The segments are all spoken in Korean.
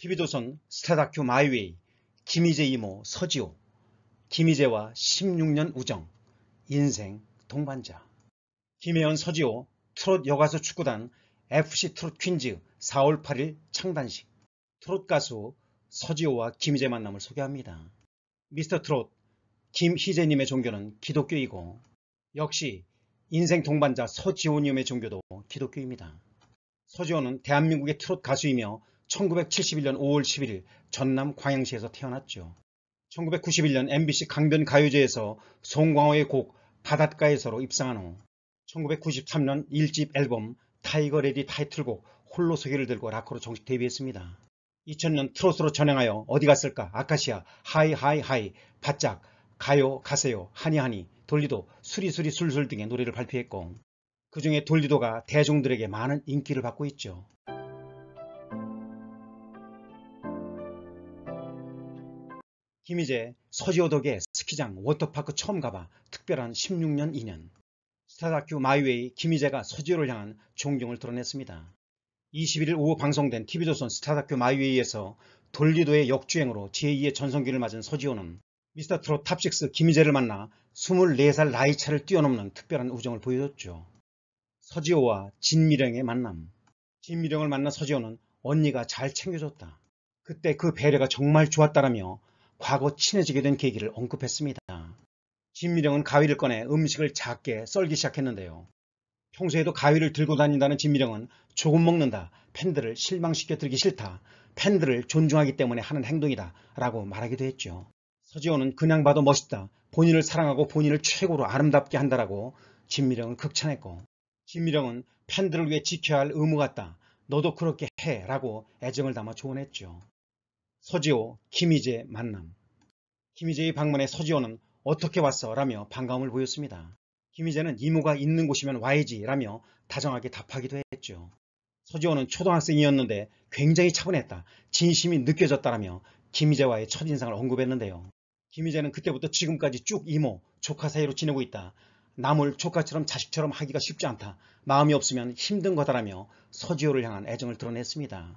TV조선 스타다큐 마이웨이, 김희재 이모 서지호, 김희재와 16년 우정, 인생 동반자 김혜연 서지호 트롯 여가수 축구단 FC 트롯 퀸즈 4월 8일 창단식 트롯 가수 서지호와 김희재 만남을 소개합니다. 미스터 트롯 김희재님의 종교는 기독교이고 역시 인생 동반자 서지호님의 종교도 기독교입니다. 서지호는 대한민국의 트롯 가수이며 1971년 5월 11일 전남 광양시에서 태어났죠. 1991년 MBC 강변 가요제에서 송광호의 곡 바닷가에서로 입상한 후 1993년 1집 앨범 타이거 레디 타이틀곡 홀로 소개를 들고 락커로 정식 데뷔했습니다. 2000년 트로트로 전향하여 어디 갔을까 아카시아 하이 하이 하이 바짝 가요 가세요 하니하니 돌리도 수리수리 술술 등의 노래를 발표했고 그 중에 돌리도가 대중들에게 많은 인기를 받고 있죠. 김희재 서지호덕의 스키장 워터파크 처음 가봐 특별한 16년 2년 스타다큐 마이웨이 김희재가 서지호를 향한 존경을 드러냈습니다. 21일 오후 방송된 TV조선 스타다큐 마이웨이에서 돌리도의 역주행으로 제2의 전성기를 맞은 서지호는 미스터트롯 탑6 김희재를 만나 24살 나이차를 뛰어넘는 특별한 우정을 보여줬죠. 서지호와 진미령의 만남 진미령을 만난 서지호는 언니가 잘 챙겨줬다. 그때 그 배려가 정말 좋았다라며 과거 친해지게 된 계기를 언급했습니다. 진미령은 가위를 꺼내 음식을 작게 썰기 시작했는데요. 평소에도 가위를 들고 다닌다는 진미령은 조금 먹는다, 팬들을 실망시켜드리기 싫다, 팬들을 존중하기 때문에 하는 행동이다 라고 말하기도 했죠. 서지호는 그냥 봐도 멋있다, 본인을 사랑하고 본인을 최고로 아름답게 한다라고 진미령은 극찬했고 진미령은 팬들을 위해 지켜야 할 의무 같다, 너도 그렇게 해 라고 애정을 담아 조언했죠. 서지호, 김희재 만남 김희재의 방문에 서지호는 어떻게 왔어? 라며 반가움을 보였습니다. 김희재는 이모가 있는 곳이면 와야지 라며 다정하게 답하기도 했죠. 서지호는 초등학생이었는데 굉장히 차분했다. 진심이 느껴졌다라며 김희재와의 첫인상을 언급했는데요. 김희재는 그때부터 지금까지 쭉 이모, 조카 사이로 지내고 있다. 남을 조카처럼 자식처럼 하기가 쉽지 않다. 마음이 없으면 힘든 거다라며 서지호를 향한 애정을 드러냈습니다.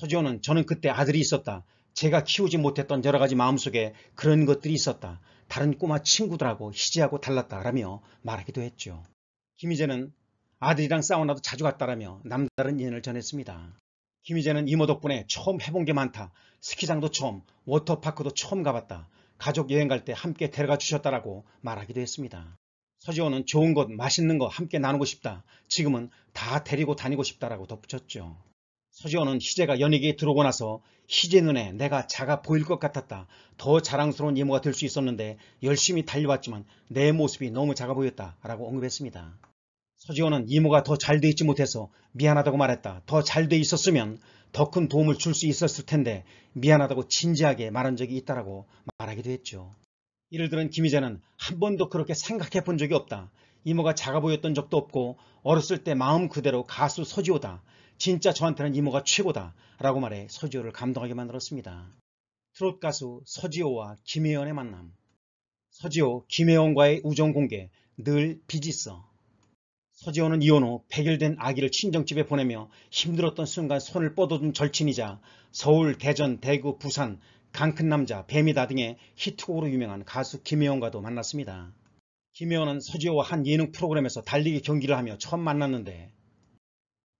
서지호는 저는 그때 아들이 있었다. 제가 키우지 못했던 여러 가지 마음속에 그런 것들이 있었다. 다른 꼬마 친구들하고 희지하고 달랐다라며 말하기도 했죠. 김희재는 아들이랑 싸우나도 자주 갔다라며 남다른 인연을 전했습니다. 김희재는 이모 덕분에 처음 해본 게 많다. 스키장도 처음, 워터파크도 처음 가봤다. 가족 여행 갈 때 함께 데려가 주셨다라고 말하기도 했습니다. 서지호는 좋은 것, 맛있는 거 함께 나누고 싶다. 지금은 다 데리고 다니고 싶다라고 덧붙였죠. 서지호는 희재가 연예계에 들어오고 나서 희재 눈에 내가 작아 보일 것 같았다. 더 자랑스러운 이모가될 수 있었는데 열심히 달려왔지만 내 모습이 너무 작아 보였다. 라고 언급했습니다. 서지호는 이모가 더 잘 돼 있지 못해서 미안하다고 말했다. 더 잘 돼 있었으면 더 큰 도움을 줄 수 있었을 텐데 미안하다고 진지하게 말한 적이 있다라고 말하기도 했죠. 이를 들은 김희재는 한 번도 그렇게 생각해 본 적이 없다. 이모가 작아 보였던 적도 없고 어렸을 때 마음 그대로 가수 서지호다. 진짜 저한테는 이모가 최고다. 라고 말해 서지호를 감동하게 만들었습니다. 트롯 가수 서지호와 김혜연의 만남 서지호, 김혜연과의 우정공개 늘 빚이 있어. 서지호는 이혼 후 폐결된 아기를 친정집에 보내며 힘들었던 순간 손을 뻗어준 절친이자 서울, 대전, 대구, 부산, 강큰 남자, 뱀이다 등의 히트곡으로 유명한 가수 김혜연과도 만났습니다. 김혜원은 서지호와 한 예능 프로그램에서 달리기 경기를 하며 처음 만났는데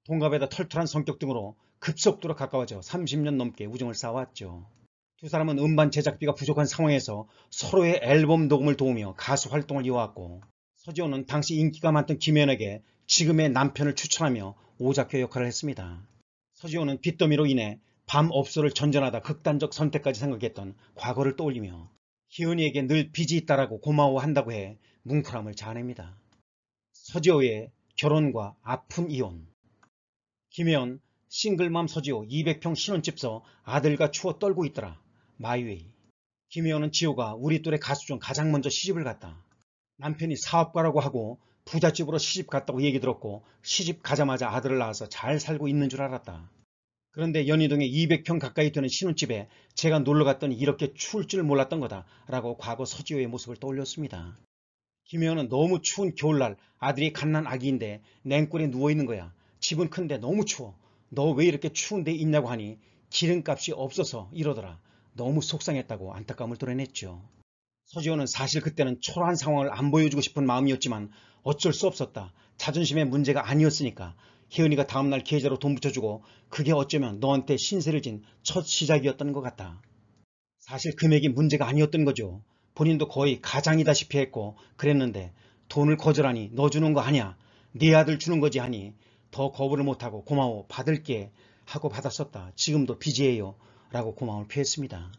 동갑에다 털털한 성격 등으로 급속도로 가까워져 30년 넘게 우정을 쌓아왔죠. 두 사람은 음반 제작비가 부족한 상황에서 서로의 앨범 녹음을 도우며 가수 활동을 이어왔고 서지호는 당시 인기가 많던 김혜원에게 지금의 남편을 추천하며 오작교 역할을 했습니다. 서지호는 빚더미로 인해 밤 업소를 전전하다 극단적 선택까지 생각했던 과거를 떠올리며 희은이에게 늘 빚이 있다라고 고마워한다고 해 뭉클함을 자아냅니다. 서지호의 결혼과 아픈 이혼 김혜연 싱글맘 서지호 200평 신혼집서 아들과 추워 떨고 있더라. 마이웨이 김혜연은 지호가 우리 또래 가수 중 가장 먼저 시집을 갔다. 남편이 사업가라고 하고 부잣집으로 시집 갔다고 얘기 들었고 시집 가자마자 아들을 낳아서 잘 살고 있는 줄 알았다. 그런데 연희동에 200평 가까이 되는 신혼집에 제가 놀러 갔더니 이렇게 추울 줄 몰랐던 거다 라고 과거 서지호의 모습을 떠올렸습니다. 김혜원은 너무 추운 겨울날 아들이 갓난 아기인데 냉골에 누워있는 거야. 집은 큰데 너무 추워. 너 왜 이렇게 추운 데 있냐고 하니 기름값이 없어서 이러더라. 너무 속상했다고 안타까움을 드러냈죠. 서지호는 사실 그때는 초라한 상황을 안 보여주고 싶은 마음이었지만 어쩔 수 없었다. 자존심의 문제가 아니었으니까. 혜은이가 다음날 계좌로 돈 붙여주고 그게 어쩌면 너한테 신세를 진 첫 시작이었던 것 같다. 사실 금액이 문제가 아니었던 거죠. 본인도 거의 가장이다시피 했고 그랬는데 돈을 거절하니 너 주는 거 아니야. 네 아들 주는 거지 하니 더 거부를 못하고 고마워 받을게 하고 받았었다. 지금도 빚이에요. 라고 고마움을 표했습니다.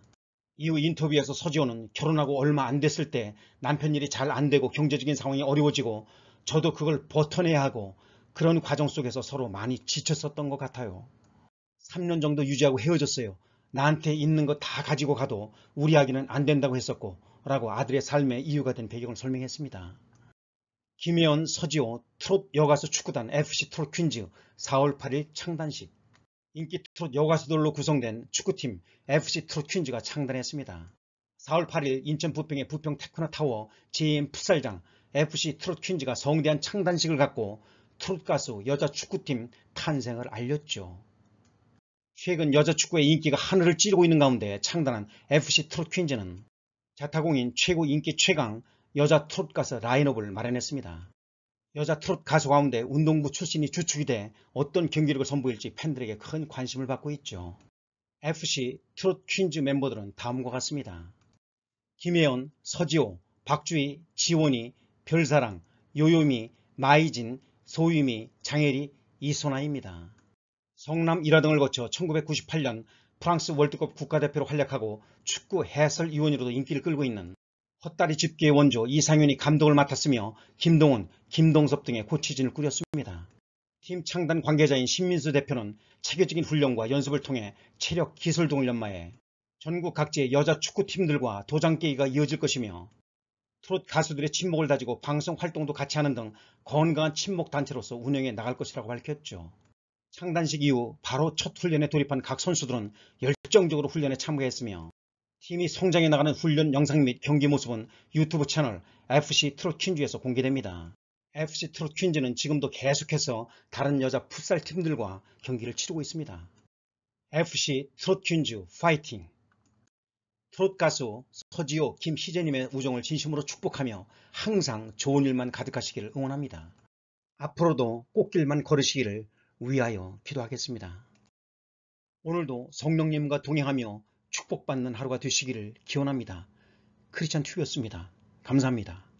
이후 인터뷰에서 서지호는 결혼하고 얼마 안 됐을 때 남편 일이 잘 안 되고 경제적인 상황이 어려워지고 저도 그걸 버텨내야 하고 그런 과정 속에서 서로 많이 지쳤었던 것 같아요. 3년 정도 유지하고 헤어졌어요. 나한테 있는 거 다 가지고 가도 우리 아기는 안 된다고 했었고 라고 아들의 삶의 이유가 된 배경을 설명했습니다. 김혜원, 서지호, 트롯 여가수 축구단 FC 트롯 퀸즈 4월 8일 창단식 인기 트롯 여가수들로 구성된 축구팀 FC 트롯 퀸즈가 창단했습니다. 4월 8일 인천 부평의 부평 테크나 타워 JM 풋살장 FC 트롯 퀸즈가 성대한 창단식을 갖고 트롯 가수 여자 축구팀 탄생을 알렸죠. 최근 여자 축구의 인기가 하늘을 찌르고 있는 가운데 창단한 FC 트롯 퀸즈는 자타공인 최고 인기 최강 여자 트롯 가수 라인업을 마련했습니다. 여자 트롯 가수 가운데 운동부 출신이 주축이 돼 어떤 경기력을 선보일지 팬들에게 큰 관심을 받고 있죠. FC 트롯 퀸즈 멤버들은 다음과 같습니다. 김혜연, 서지호, 박주희, 지원이, 별사랑, 요요미, 마이진, 소유미, 장혜리, 이소나입니다. 성남 일화 등을 거쳐 1998년 프랑스 월드컵 국가대표로 활약하고 축구 해설위원으로도 인기를 끌고 있는 헛다리 집기의 원조 이상윤이 감독을 맡았으며 김동훈, 김동섭 등의 코치진을 꾸렸습니다. 팀 창단 관계자인 신민수 대표는 체계적인 훈련과 연습을 통해 체력, 기술 등을 연마해 전국 각지의 여자 축구팀들과 도장깨기가 이어질 것이며 트롯 가수들의 친목을 다지고 방송 활동도 같이 하는 등 건강한 친목 단체로서 운영해 나갈 것이라고 밝혔죠. 창단식 이후 바로 첫 훈련에 돌입한 각 선수들은 열정적으로 훈련에 참가했으며 팀이 성장해 나가는 훈련 영상 및 경기 모습은 유튜브 채널 FC 트롯 퀸즈에서 공개됩니다. FC 트롯 퀸즈는 지금도 계속해서 다른 여자 풋살 팀들과 경기를 치르고 있습니다. FC 트롯 퀸즈 파이팅! 트롯 가수 서지호 김희재님의 우정을 진심으로 축복하며 항상 좋은 일만 가득하시기를 응원합니다. 앞으로도 꽃길만 걸으시기를 위하여 기도하겠습니다. 오늘도 성령님과 동행하며 축복받는 하루가 되시기를 기원합니다. 크리스찬 튜브였습니다. 감사합니다.